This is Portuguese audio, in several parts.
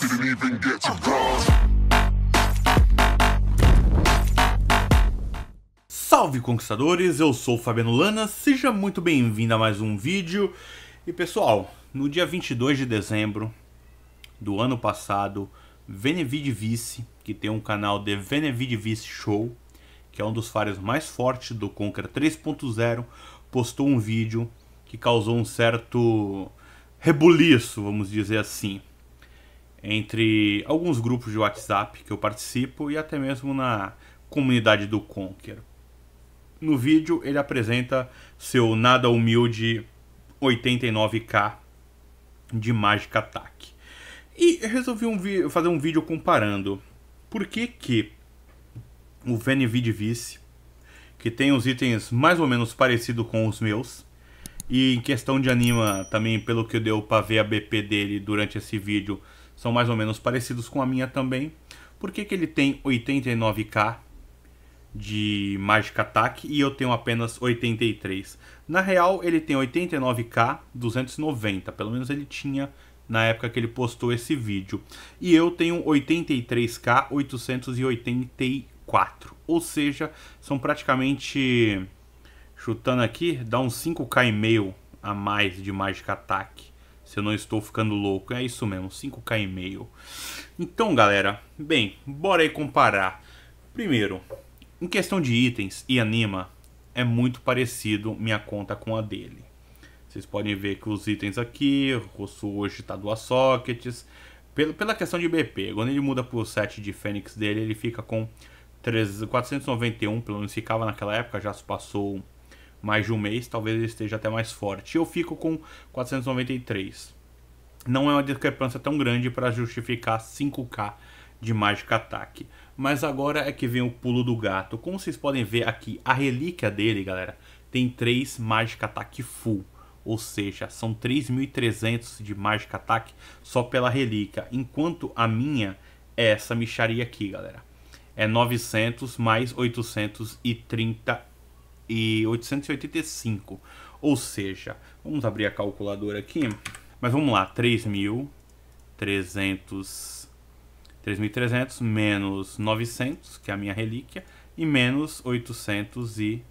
Didn't even get to Salve conquistadores, eu sou o Fabiano Lana, seja muito bem-vindo a mais um vídeo. E pessoal, no dia 22 de dezembro do ano passado, Venevide Vice, que tem um canal de Venevide Vice Show, que é um dos fares mais fortes do Conquer 3.0, postou um vídeo que causou um certo rebuliço, vamos dizer assim entre alguns grupos de WhatsApp que eu participo e até mesmo na comunidade do Conquer. No vídeo ele apresenta seu nada humilde 89k de Magic ataque E resolvi um fazer um vídeo comparando por que que o Venvid Vice, que tem os itens mais ou menos parecidos com os meus, e em questão de anima também, pelo que deu para ver a BP dele durante esse vídeo, são mais ou menos parecidos com a minha também. Por que, que ele tem 89k de Magic Attack e eu tenho apenas 83? Na real, ele tem 89k 290, pelo menos ele tinha na época que ele postou esse vídeo. E eu tenho 83k 884, ou seja, são praticamente chutando aqui, dá uns 5k e meio a mais de Magic Attack. Se eu não estou ficando louco. É isso mesmo, 5K e meio. Então, galera, bem, bora aí comparar. Primeiro, em questão de itens e anima, é muito parecido minha conta com a dele. Vocês podem ver que os itens aqui, o rosto hoje está duas sockets. Pelo, pela questão de BP, quando ele muda para o set de Fênix dele, ele fica com 491, pelo menos ficava naquela época, já se passou mais de um mês, talvez ele esteja até mais forte. Eu fico com 493. Não é uma discrepância tão grande para justificar 5k de mágica ataque. Mas agora é que vem o pulo do gato. Como vocês podem ver aqui, a relíquia dele, galera, tem 3 mágica ataque full. Ou seja, são 3.300 de mágica ataque só pela relíquia. Enquanto a minha é essa micharia aqui, galera. É 900 mais 830 e 885. Ou seja, vamos abrir a calculadora aqui. Mas vamos lá, 3.300 3.300 menos 900, que é a minha relíquia, e menos 800 e,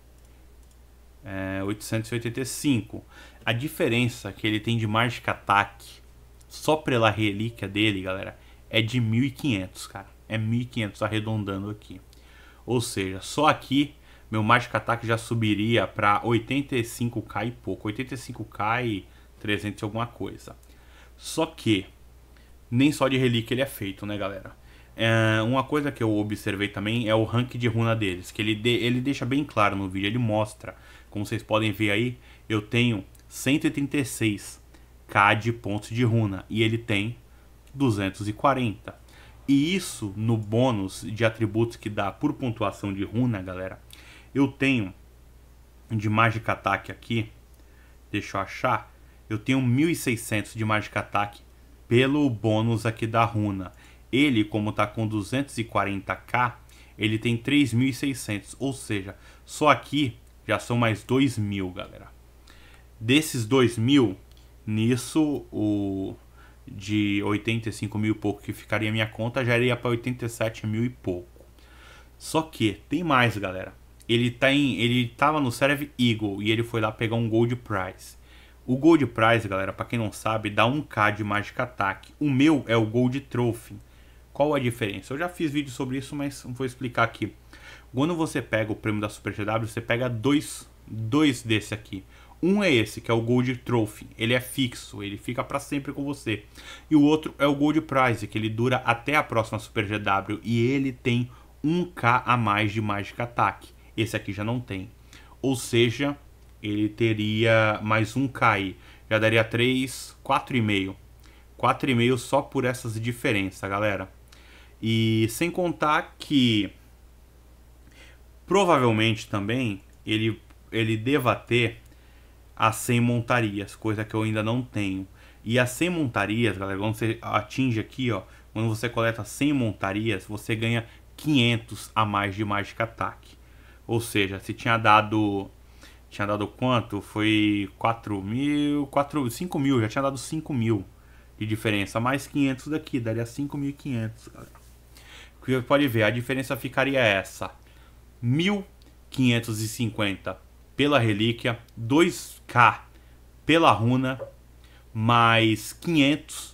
é, 885. A diferença que ele tem de mágica ataque só pela relíquia dele, galera, é de 1.500, cara. É 1.500, arredondando aqui. Ou seja, só aqui meu Magic Attack já subiria para 85k e pouco. 85k e 300 alguma coisa. Só que nem só de relíquia ele é feito, né, galera? É, uma coisa que eu observei também é o rank de runa deles, que ele, de, ele deixa bem claro no vídeo, ele mostra. Como vocês podem ver aí, eu tenho 136k de pontos de runa e ele tem 240. E isso no bônus de atributos que dá por pontuação de runa, galera, eu tenho de Magic Attack aqui. Deixa eu achar. Eu tenho 1600 de Magic Attack pelo bônus aqui da runa. Ele, como está com 240k, ele tem 3.600, ou seja, só aqui já são mais 2.000, galera. Desses 2.000, nisso o de 85 mil e pouco que ficaria minha conta já iria para 87 mil e pouco. Só que tem mais, galera ele tem, tá ele tava no Serve Eagle e ele foi lá pegar um Gold Prize. O Gold Prize, galera, para quem não sabe, dá 1k de Magic Attack. O meu é o Gold Trophy. Qual a diferença? Eu já fiz vídeo sobre isso, mas vou explicar aqui. Quando você pega o prêmio da Super GW, você pega dois, dois desse aqui. Um é esse, que é o Gold Trophy. Ele é fixo, ele fica para sempre com você. E o outro é o Gold Prize, que ele dura até a próxima Super GW e ele tem 1k a mais de Magic Attack. Esse aqui já não tem. Ou seja, ele teria mais um Kai. Já daria 3, 4,5. 4,5 só por essas diferenças, galera. E sem contar que provavelmente também ele, ele deva ter as 100 montarias, coisa que eu ainda não tenho. E as 100 montarias, galera, quando você atinge aqui, ó, quando você coleta 100 montarias, você ganha 500 a mais de mágica ataque. Ou seja, se tinha dado. Tinha dado quanto? Foi 4 mil. 4, 5 mil, já tinha dado 5 mil de diferença. Mais 500 daqui, daria 5.500, que Pode ver, a diferença ficaria essa: 1.550 pela relíquia, 2k pela runa, mais 500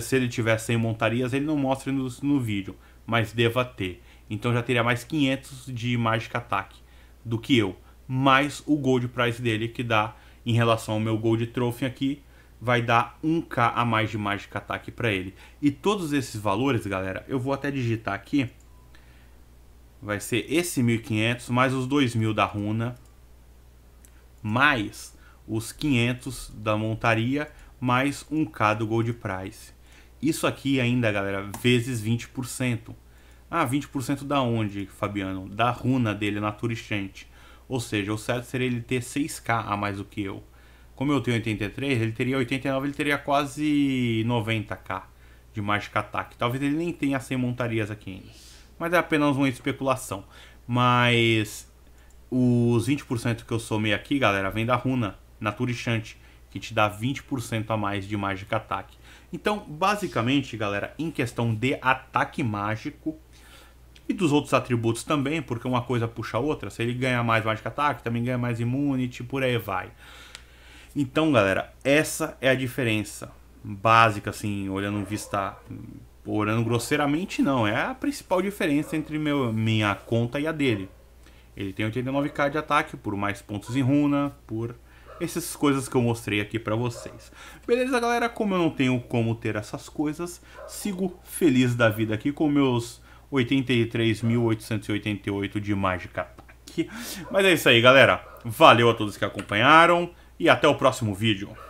se ele tiver 100 montarias, ele não mostra no, no vídeo, mas deva ter. Então já teria mais 500 de Magic Attack do que eu. Mais o Gold Price dele, que dá, em relação ao meu Gold Trophy aqui, vai dar 1k a mais de Magic Attack para ele. E todos esses valores, galera, eu vou até digitar aqui. Vai ser esse 1500 mais os 2000 da runa, mais os 500 da montaria, mais 1k do Gold Price. Isso aqui ainda, galera, vezes 20%. Ah, 20% da onde, Fabiano? Da runa dele, Natura Exchange. Ou seja, o certo seria ele ter 6k a mais do que eu. Como eu tenho 83, ele teria 89, ele teria quase 90k de mágica ataque. Talvez ele nem tenha 100 montarias aqui ainda. Mas é apenas uma especulação. Mas os 20% que eu somei aqui, galera, vem da runa Naturixante, que te dá 20% a mais de mágica ataque. Então, basicamente, galera, em questão de ataque mágico e dos outros atributos também, porque uma coisa puxa a outra, se ele ganha mais mágica ataque, também ganha mais immunity, por aí vai. Então, galera, essa é a diferença básica, assim, olhando vista. Olhando grosseiramente, não. É a principal diferença entre meu, minha conta e a dele. Ele tem 89k de ataque por mais pontos em runa, por essas coisas que eu mostrei aqui para vocês. Beleza, galera? Como eu não tenho como ter essas coisas, sigo feliz da vida aqui com meus 83.888 de mágica pack. Mas é isso aí, galera. Valeu a todos que acompanharam e até o próximo vídeo.